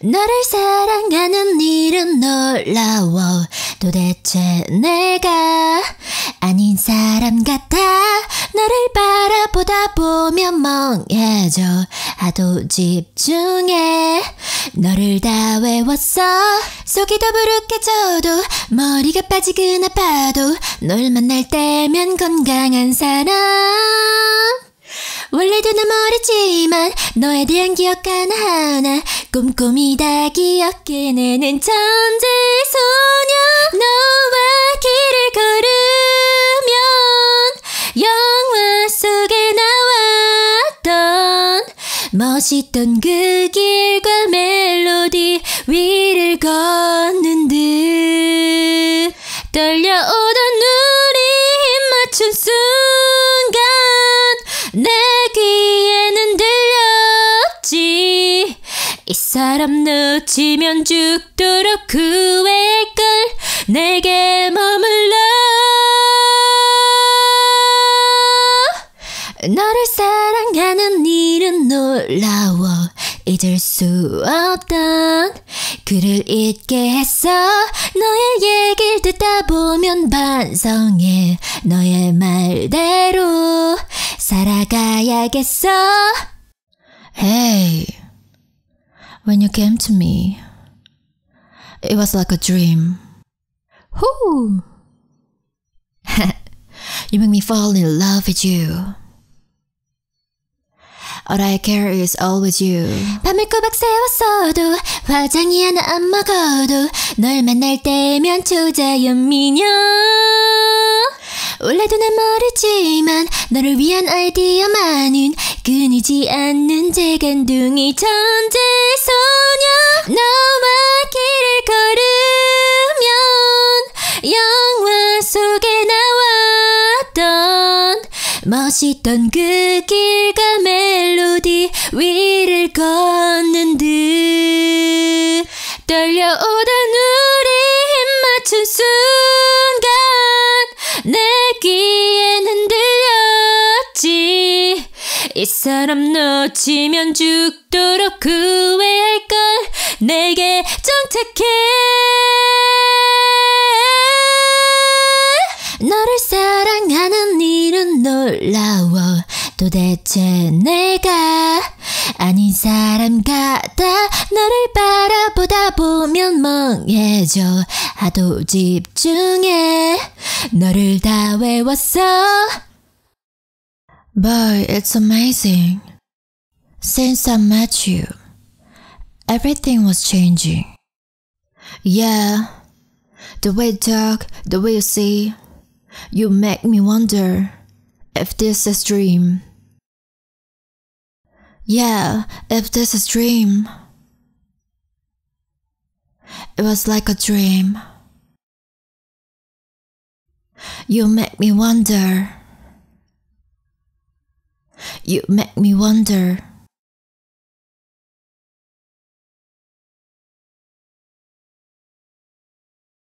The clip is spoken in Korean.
너를 사랑하는 일은 놀라워 도대체 내가 아닌 사람 같아 너를 바라보다 보면 멍해져 하도 집중해 너를 다 외웠어 속이 더부룩해져도 머리가 빠지긴 아파도 널 만날 때면 건강한 사람 원래도 나 멀었지만 너에 대한 기억 하나하나 꼼꼼히 다 기억해내는 천재 소녀 너와 길을 걸으면 영화 속에 나왔던 멋있던 그 길과 멜로디 위를 걷는 듯 떨려오 이 사람 놓치면 죽도록 그의 걸 내게 머물러 너를 사랑하는 일은 놀라워 잊을 수 없던 그를 잊게 했어 너의 얘기 듣다 보면 반성해 너의 말대로 살아가야겠어 헤이 hey. When you came to me, it was like a dream. Whoo! you make me fall in love with you. All I care is always you. 밤을 꼬박 세웠어도 화장이 하나 안 먹어도 널 만날 때면 초자연 미녀. 원래도 난 모르지만 너를 위한 아이디어만은 끊이지 않는 재간둥이 천재. 소녀 너와 길을 걸으면 영화 속에 나왔던 멋있던 그 길과 멜로디 위를 걷는 듯 떨려오던 우리 힘 맞춘 수이 사람 놓치면 죽도록 후회할걸 내게 정착해 너를 사랑하는 일은 놀라워 도대체 내가 아닌 사람 같아 너를 바라보다 보면 멍해져 하도 집중해 너를 다 외웠어 Boy, it's amazing. Since I met you, everything was changing. Yeah, the way you talk, the way you see, you make me wonder if this is dream. Yeah, if this is dream. It was like a dream. You make me wonder. You make me wonder.